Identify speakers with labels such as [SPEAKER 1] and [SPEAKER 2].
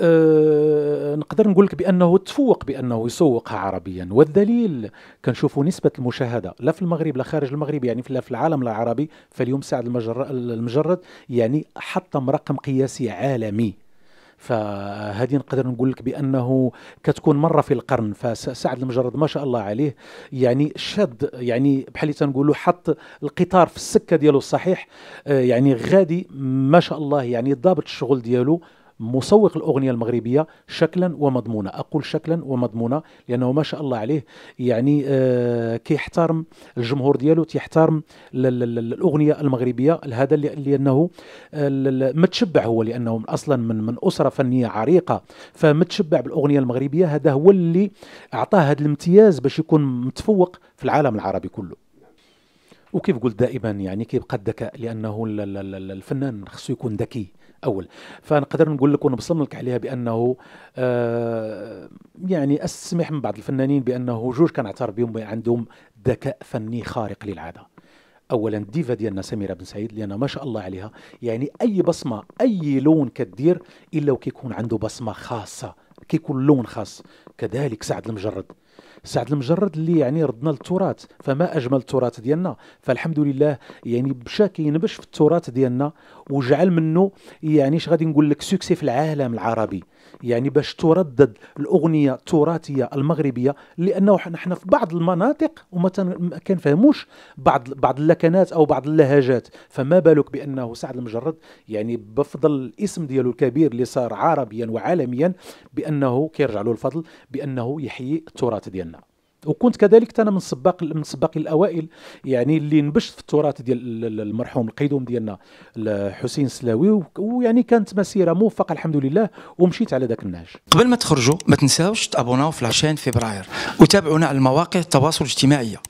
[SPEAKER 1] أه نقدر نقول لك بانه تفوق بانه يسوقها عربيا والدليل كنشوفوا نسبه المشاهده لا في المغرب لا خارج المغرب يعني لا في العالم العربي فاليوم سعد المجرد يعني حطم رقم قياسي عالمي فهذه نقدر نقول لك بانه كتكون مره في القرن فسعد المجرد ما شاء الله عليه يعني شد يعني بحال تنقولوا حط القطار في السكه ديالو الصحيح آه، يعني غادي ما شاء الله يعني ضابط الشغل ديالو مسوق الأغنية المغربية شكلا ومضمونة أقول شكلا ومضمونة لأنه ما شاء الله عليه يعني آه، كيحترم الجمهور ديالو تيحترم الأغنية المغربية هذا لأنه آه، متشبع هو لأنه أصلا من من أسرة فنية عريقة فمتشبع بالأغنية المغربية هذا هو اللي أعطاه هذا الامتياز باش يكون متفوق في العالم العربي كله وكيف قلت دائما يعني كيبقى الذكاء لانه الفنان خصو يكون ذكي اول فنقدر نقول لك ونبصم لك عليها بانه آه يعني استسمح من بعض الفنانين بانه جوج اعترف بهم عندهم ذكاء فني خارق للعاده اولا ديفا ديالنا سميره بن سعيد لان ما شاء الله عليها يعني اي بصمه اي لون كدير الا وكيكون عنده بصمه خاصه كيكون لون خاص كذلك سعد المجرد سعد المجرد اللي يعني ردنا للتراث فما اجمل التراث ديالنا فالحمد لله يعني بشا كينبش في التراث ديالنا وجعل منه يعني اش غادي نقول لك سوكسي في العالم العربي يعني باش تردد الاغنيه التراثيه المغربيه لانه نحن في بعض المناطق وما كنفهموش بعض بعض اللكنات او بعض اللهجات فما بالك بانه سعد المجرد يعني بفضل الاسم ديالو الكبير اللي صار عربيا وعالميا بأن بانه كيرجع له الفضل بانه يحيي التراث ديالنا وكنت كذلك انا من سباق من سباق الاوائل يعني اللي نبشت في التراث ديال المرحوم القيدوم ديالنا حسين السلاوي ويعني كانت مسيره موفقه الحمد لله ومشيت على ذاك النهج قبل ما تخرجوا ما تنساوش تابوناو في لاشين فبراير وتابعونا على المواقع التواصل الاجتماعي